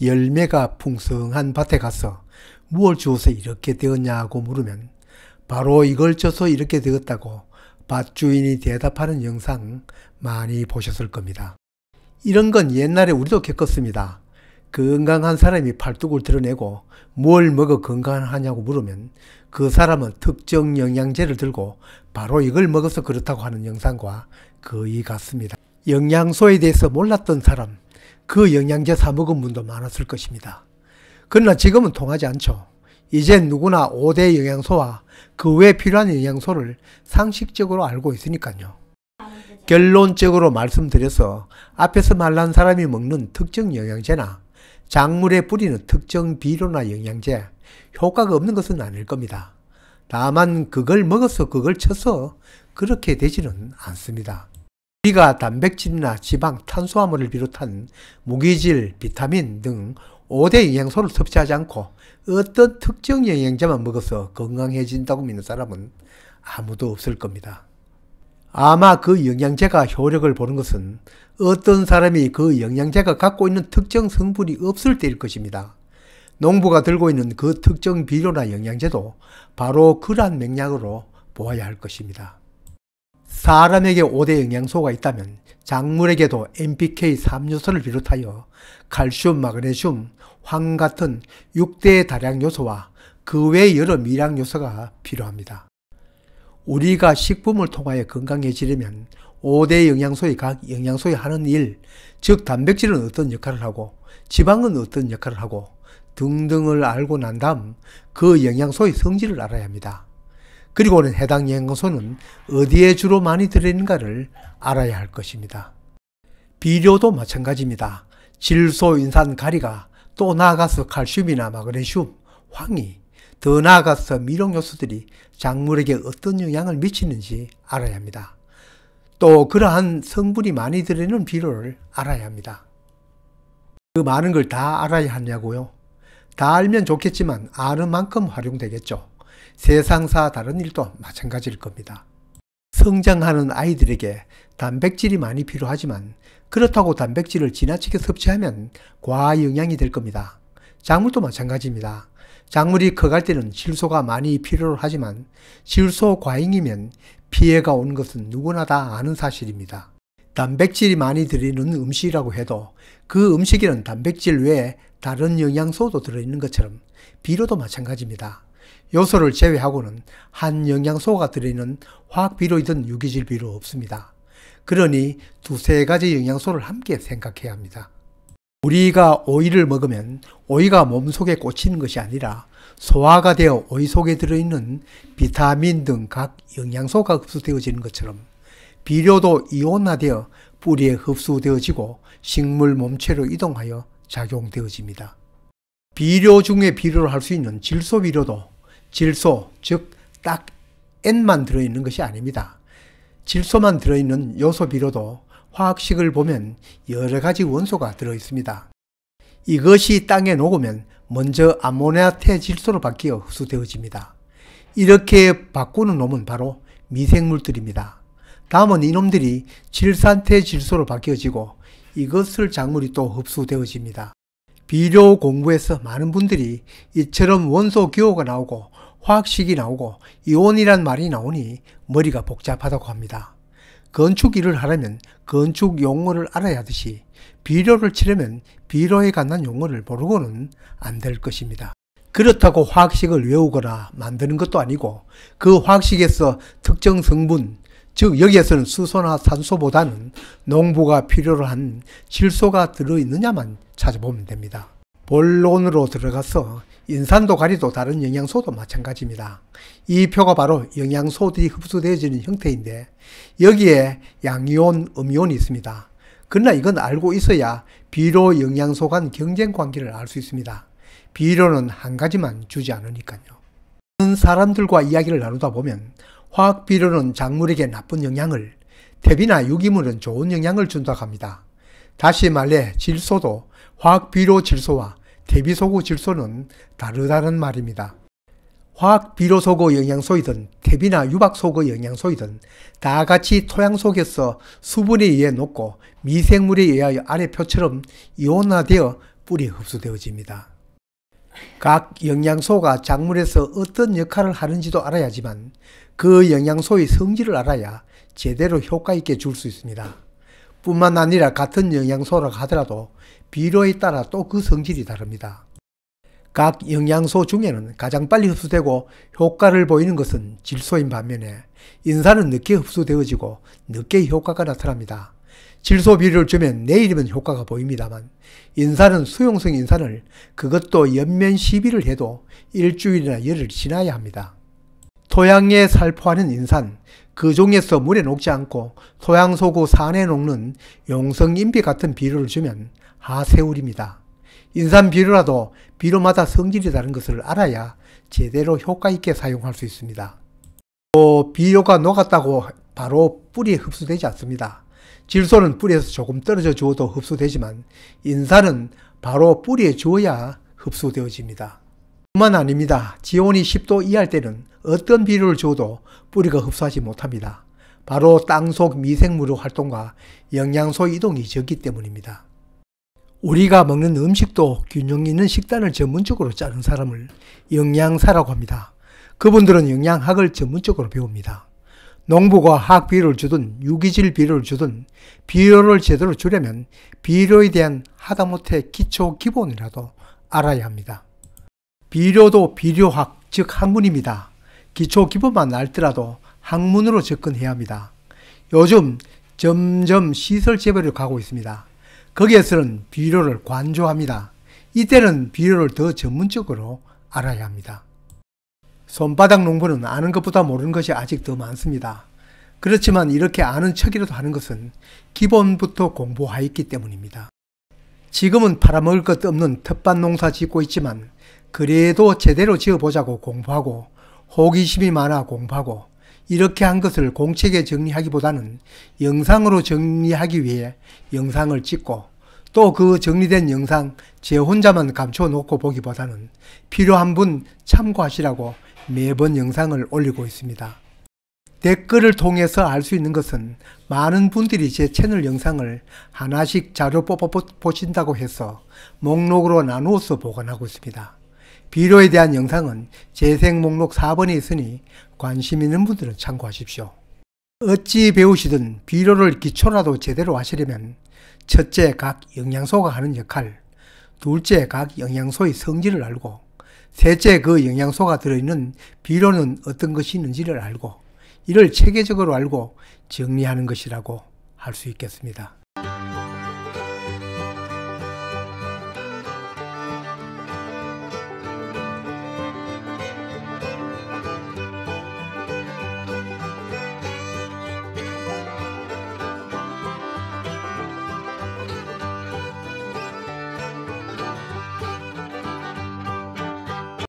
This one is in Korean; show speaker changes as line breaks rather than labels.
열매가 풍성한 밭에 가서 무엇 주어서 이렇게 되었냐고 물으면 바로 이걸 줘서 이렇게 되었다고 밭주인이 대답하는 영상 많이 보셨을 겁니다. 이런 건 옛날에 우리도 겪었습니다. 건강한 사람이 팔뚝을 드러내고 뭘 먹어 건강하냐고 물으면 그 사람은 특정 영양제를 들고 바로 이걸 먹어서 그렇다고 하는 영상과 거의 같습니다. 영양소에 대해서 몰랐던 사람, 그 영양제 사먹은 분도 많았을 것입니다. 그러나 지금은 통하지 않죠. 이젠 누구나 5대 영양소와 그 외에 필요한 영양소를 상식적으로 알고 있으니까요. 결론적으로 말씀드려서 앞에서 말한 사람이 먹는 특정 영양제나 작물에 뿌리는 특정 비료나 영양제 효과가 없는 것은 아닐 겁니다. 다만 그걸 먹어서 그걸 쳐서 그렇게 되지는 않습니다. 우리가 단백질이나 지방, 탄수화물을 비롯한 무기질, 비타민 등 5대 영양소를 섭취하지 않고 어떤 특정 영양제만 먹어서 건강해진다고 믿는 사람은 아무도 없을 겁니다. 아마 그 영양제가 효력을 보는 것은 어떤 사람이 그 영양제가 갖고 있는 특정 성분이 없을 때일 것입니다. 농부가 들고 있는 그 특정 비료나 영양제도 바로 그러한 맥락으로 보아야 할 것입니다. 사람에게 5대 영양소가 있다면 작물에게도 NPK 3요소를 비롯하여 칼슘, 마그네슘, 황 같은 6대 다량 요소와 그외의 여러 미량 요소가 필요합니다. 우리가 식품을 통하여 건강해지려면 5대 영양소의 각 영양소에 하는 일, 즉 단백질은 어떤 역할을 하고 지방은 어떤 역할을 하고 등등을 알고 난 다음 그 영양소의 성질을 알아야 합니다. 그리고는 해당 연구소는 어디에 주로 많이 들이는가를 알아야 할 것입니다. 비료도 마찬가지입니다. 질소, 인산, 가리가 또 나아가서 칼슘이나 마그네슘, 황이 더 나아가서 미용 요소들이 작물에게 어떤 영향을 미치는지 알아야 합니다. 또 그러한 성분이 많이 들어있는 비료를 알아야 합니다. 그 많은 걸 다 알아야 하냐고요? 다 알면 좋겠지만 아는 만큼 활용되겠죠. 세상사 다른 일도 마찬가지일 겁니다. 성장하는 아이들에게 단백질이 많이 필요하지만 그렇다고 단백질을 지나치게 섭취하면 과영향이될 겁니다. 작물도 마찬가지입니다. 작물이 커갈 때는 질소가 많이 필요하지만 질소 과잉이면 피해가 오는 것은 누구나 다 아는 사실입니다. 단백질이 많이 들어있는 음식이라고 해도 그 음식에는 단백질 외에 다른 영양소도 들어있는 것처럼 비료도 마찬가지입니다. 요소를 제외하고는 한 영양소가 들어있는 화학비료이든 유기질비료 없습니다. 그러니 두세 가지 영양소를 함께 생각해야 합니다. 우리가 오이를 먹으면 오이가 몸속에 꽂히는 것이 아니라 소화가 되어 오이 속에 들어있는 비타민 등 각 영양소가 흡수되어지는 것처럼 비료도 이온화되어 뿌리에 흡수되어지고 식물 몸체로 이동하여 작용되어집니다. 비료 중에 비료를 할 수 있는 질소비료도 질소, 즉 딱 N만 들어있는 것이 아닙니다. 질소만 들어있는 요소 비로도 화학식을 보면 여러 가지 원소가 들어있습니다. 이것이 땅에 녹으면 먼저 아모니아태 질소로 바뀌어 흡수되어집니다. 이렇게 바꾸는 놈은 바로 미생물들입니다. 다음은 이놈들이 질산태 질소로 바뀌어지고 이것을 작물이 또 흡수되어집니다. 비료 공부에서 많은 분들이 이처럼 원소 기호가 나오고 화학식이 나오고 이온이란 말이 나오니 머리가 복잡하다고 합니다. 건축 일을 하려면 건축 용어를 알아야 하듯이 비료를 치려면 비료에 관한 용어를 모르고는 안 될 것입니다. 그렇다고 화학식을 외우거나 만드는 것도 아니고 그 화학식에서 특정 성분, 즉 여기에서는 수소나 산소보다는 농부가 필요로 한 질소가 들어있느냐만 찾아보면 됩니다. 본론으로 들어가서 인산도 가리도 다른 영양소도 마찬가지입니다. 이 표가 바로 영양소들이 흡수되어지는 형태인데 여기에 양이온, 음이온이 있습니다. 그러나 이건 알고 있어야 비료 영양소 간 경쟁 관계를 알 수 있습니다. 비료는 한 가지만 주지 않으니까요. 사람들과 이야기를 나누다 보면 화학 비료는 작물에게 나쁜 영향을, 퇴비나 유기물은 좋은 영향을 준다고 합니다. 다시 말해 질소도 화학 비료 질소와 퇴비 소고 질소는 다르다는 말입니다. 화학 비료 소고 영양소이든 퇴비나 유박 소고 영양소이든 다 같이 토양 속에서 수분에 의해 녹고 미생물에 의하여 아래 표처럼 이온화되어 뿌리에 흡수되어집니다. 각 영양소가 작물에서 어떤 역할을 하는지도 알아야지만 그 영양소의 성질을 알아야 제대로 효과 있게 줄 수 있습니다. 뿐만 아니라 같은 영양소라 하더라도 비료에 따라 또 그 성질이 다릅니다. 각 영양소 중에는 가장 빨리 흡수되고 효과를 보이는 것은 질소인 반면에 인산은 늦게 흡수되어지고 늦게 효과가 나타납니다. 질소 비료를 주면 내일이면 효과가 보입니다만 인산은 수용성 인산을 그것도 연면 시비를 해도 일주일이나 열흘 지나야 합니다. 토양에 살포하는 인산, 그 종에서 물에 녹지 않고 토양소구 산에 녹는 용성인비 같은 비료를 주면 하세울입니다. 인산 비료라도 비료마다 성질이 다른 것을 알아야 제대로 효과 있게 사용할 수 있습니다. 또 비료가 녹았다고 바로 뿌리에 흡수되지 않습니다. 질소는 뿌리에서 조금 떨어져 주어도 흡수되지만 인산은 바로 뿌리에 주어야 흡수되어집니다. 뿐만 아닙니다. 지온이 10도 이하 때는 어떤 비료를 줘도 뿌리가 흡수하지 못합니다. 바로 땅속 미생물의 활동과 영양소 이동이 적기 때문입니다. 우리가 먹는 음식도 균형 있는 식단을 전문적으로 짜는 사람을 영양사라고 합니다. 그분들은 영양학을 전문적으로 배웁니다. 농부가 학비를 주든 유기질 비료를 주든 비료를 제대로 주려면 비료에 대한 하다못해 기초 기본이라도 알아야 합니다. 비료도 비료학 즉 학문입니다. 기초 기본만 알더라도 학문으로 접근해야 합니다. 요즘 점점 시설 재배를 가고 있습니다. 거기에서는 비료를 관조합니다. 이때는 비료를 더 전문적으로 알아야 합니다. 손바닥 농부는 아는 것보다 모르는 것이 아직 더 많습니다. 그렇지만 이렇게 아는 척이라도 하는 것은 기본부터 공부하였기 때문입니다. 지금은 팔아먹을 것 없는 텃밭 농사 짓고 있지만 그래도 제대로 지어보자고 공부하고 호기심이 많아 공부하고 이렇게 한 것을 공책에 정리하기보다는 영상으로 정리하기 위해 영상을 찍고 또 그 정리된 영상 제 혼자만 감춰놓고 보기보다는 필요한 분 참고하시라고 매번 영상을 올리고 있습니다. 댓글을 통해서 알 수 있는 것은 많은 분들이 제 채널 영상을 하나씩 자료 뽑아 보신다고 해서 목록으로 나누어서 보관하고 있습니다. 비료에 대한 영상은 재생 목록 4번에 있으니 관심 있는 분들은 참고하십시오. 어찌 배우시든 비료를 기초라도 제대로 하시려면 첫째 각 영양소가 하는 역할, 둘째 각 영양소의 성질을 알고 셋째 그 영양소가 들어있는 비료는 어떤 것이 있는지를 알고 이를 체계적으로 알고 정리하는 것이라고 할 수 있겠습니다.